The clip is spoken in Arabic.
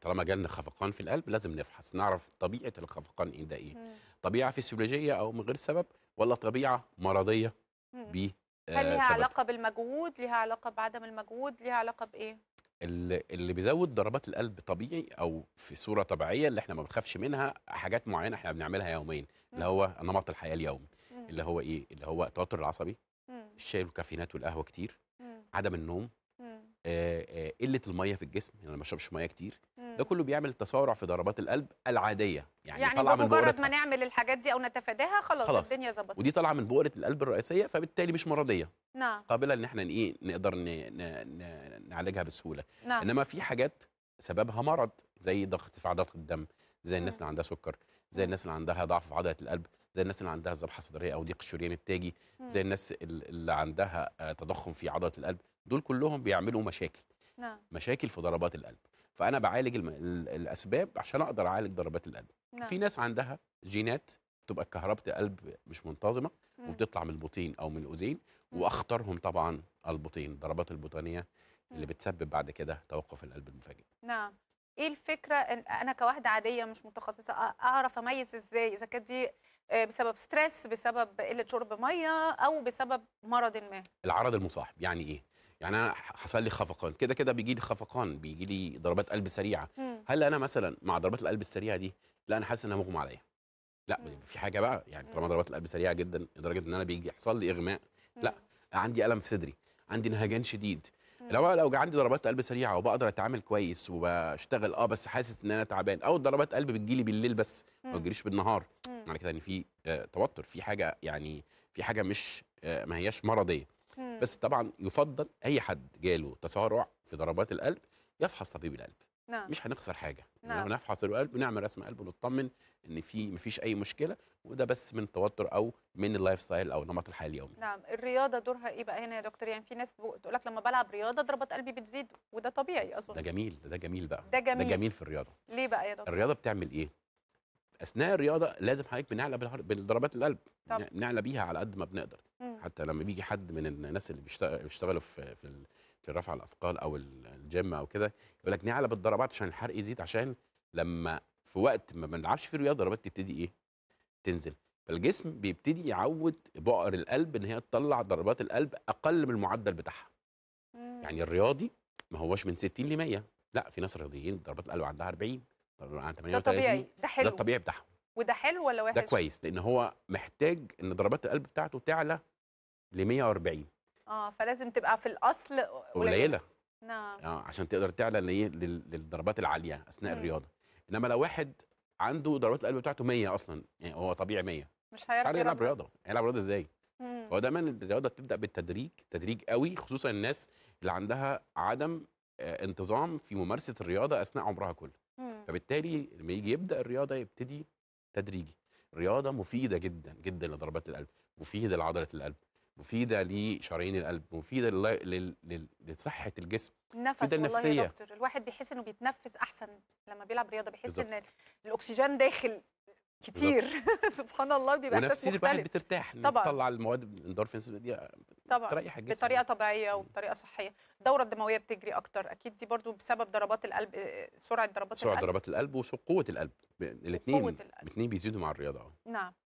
طالما جالنا خفقان في القلب لازم نفحص نعرف طبيعه الخفقان ايه ده ايه طبيعه فسيولوجيه او من غير سبب ولا طبيعه مرضيه ب آه، هل ليها علاقه بالمجهود ليها علاقه بعدم المجهود ليها علاقه بايه اللي بيزود ضربات القلب طبيعي او في صوره طبيعيه اللي احنا ما بنخافش منها حاجات معينه احنا بنعملها يوميا اللي هو نمط الحياه اليومي اللي هو ايه اللي هو التوتر العصبي الشاي والكافيينات والقهوه كتير عدم النوم آه، آه، قله الميه في الجسم يعني انا ما بشربش ميه كتير ده كله بيعمل تسارع في ضربات القلب العاديه يعني, يعني طالعه من بمجرد ما نعمل الحاجات دي او نتفاداها خلاص, خلاص. الدنيا ظبطت ودي طالعه من بؤره القلب الرئيسيه فبالتالي مش مرضيه نعم قابله ان احنا ايه نقدر ن... ن... ن... نعالجها بسهوله نعم. انما في حاجات سببها مرض زي ضغط ارتفاع ضغط الدم زي الناس اللي عندها سكر زي الناس اللي عندها ضعف في عضله القلب زي الناس اللي عندها ذبحه صدريه او ضيق الشريان التاجي زي الناس اللي عندها آه، تضخم في عضله القلب دول كلهم بيعملوا مشاكل نعم. مشاكل في ضربات القلب فانا بعالج الم... الاسباب عشان اقدر اعالج ضربات القلب نعم. في ناس عندها جينات بتبقى كهربة القلب مش منتظمة مم. وبتطلع من البطين أو من الأذين وأخطرهم طبعا البطين الضربات البطانية اللي بتسبب بعد كده توقف القلب المفاجئ نعم ايه الفكره انا كواحده عاديه مش متخصصه اعرف اميز ازاي اذا كانت دي آه، بسبب ستريس بسبب قله شرب ميه او بسبب مرض ما العرض المصاحب يعني ايه يعني انا حصل لي خفقان كده كده بيجي لي خفقان بيجي لي ضربات قلب سريعه مم. هل انا مثلا مع ضربات القلب السريعه دي لا انا حاسس انها مغمى عليا لا مم. في حاجه بقى يعني طالما ضربات القلب سريعه جدا لدرجه ان انا بيجي يحصل لي اغماء مم. لا عندي الم في صدري عندي نهجان شديد لو لو عندي ضربات قلب سريعه وبقدر اتعامل كويس وبشتغل اه بس حاسس ان انا تعبان او ضربات قلب بتجيلي بالليل بس ما بتجيليش بالنهار معنى كده ان في آه، توتر في حاجه يعني في حاجه مش آه، ما هياش مرضيه بس طبعا يفضل اي حد جاله تسارع في ضربات القلب يفحص طبيب القلب نعم. مش هنخسر حاجه نعم. نفحص القلب ونعمل رسم قلب ونطمن ان في مفيش اي مشكله وده بس من توتر او من اللايف ستايل او نمط الحياه اليومي نعم الرياضه دورها ايه بقى هنا يا دكتور يعني في ناس بتقول لك لما بلعب رياضه ضربات قلبي بتزيد وده طبيعي اظن ده جميل ده جميل بقى ده جميل ده جميل في الرياضه ليه بقى يا دكتور الرياضه بتعمل ايه اثناء الرياضه لازم حضرتك بنعلى بالضربات القلب طب. نعلى بيها على قد ما بنقدر مم. حتى لما بيجي حد من الناس اللي بيشتغلوا في في, في رفع الاثقال او الجيم او كده يقول لك نعلى بالضربات عشان الحرق يزيد عشان لما في وقت ما بنلعبش في الرياضه الضربات تبتدي ايه؟ تنزل فالجسم بيبتدي يعود بؤر القلب ان هي تطلع ضربات القلب اقل من المعدل بتاعها. مم. يعني الرياضي ما هوش من 60 ل 100 لا في ناس رياضيين ضربات القلب عندها 40 عن 38 ده طبيعي ده حلو ده الطبيعي بتاعهم وده حلو ولا وحش؟ ده كويس لان هو محتاج ان ضربات القلب بتاعته تعلى ل 140 اه فلازم تبقى في الاصل قليله نعم اه عشان تقدر تعلى للضربات العاليه اثناء مم. الرياضه انما لو واحد عنده ضربات القلب بتاعته 100 اصلا يعني هو طبيعي 100 مش هيعرف يلعب رياضه هيلعب رياضه ازاي؟ هو دايما الرياضه بتبدا بالتدريج تدريج قوي خصوصا الناس اللي عندها عدم آه، انتظام في ممارسه الرياضه اثناء عمرها كله فبالتالي لما يجي يبدا الرياضه يبتدي تدريجي رياضه مفيده جدا جدا لضربات القلب مفيده لعضله القلب مفيده لشرايين القلب مفيده لل... لل... لصحه الجسم النفس والله النفسية. يا دكتور الواحد بيحس انه بيتنفس احسن لما بيلعب رياضه بيحس بالزبط. ان الاكسجين داخل كتير سبحان الله بيبقى احساس مختلف الواحد بترتاح طبعا بتطلع المواد الاندورفينز دي طبعا بتريح الجسم يعني. بطريقه طبيعيه وبطريقه صحيه الدوره الدمويه بتجري اكتر اكيد دي برضو بسبب ضربات القلب آه، سرعه ضربات سرعه القلب سرعه ضربات القلب وقوه القلب الاثنين الاثنين بيزيدوا مع الرياضه اه نعم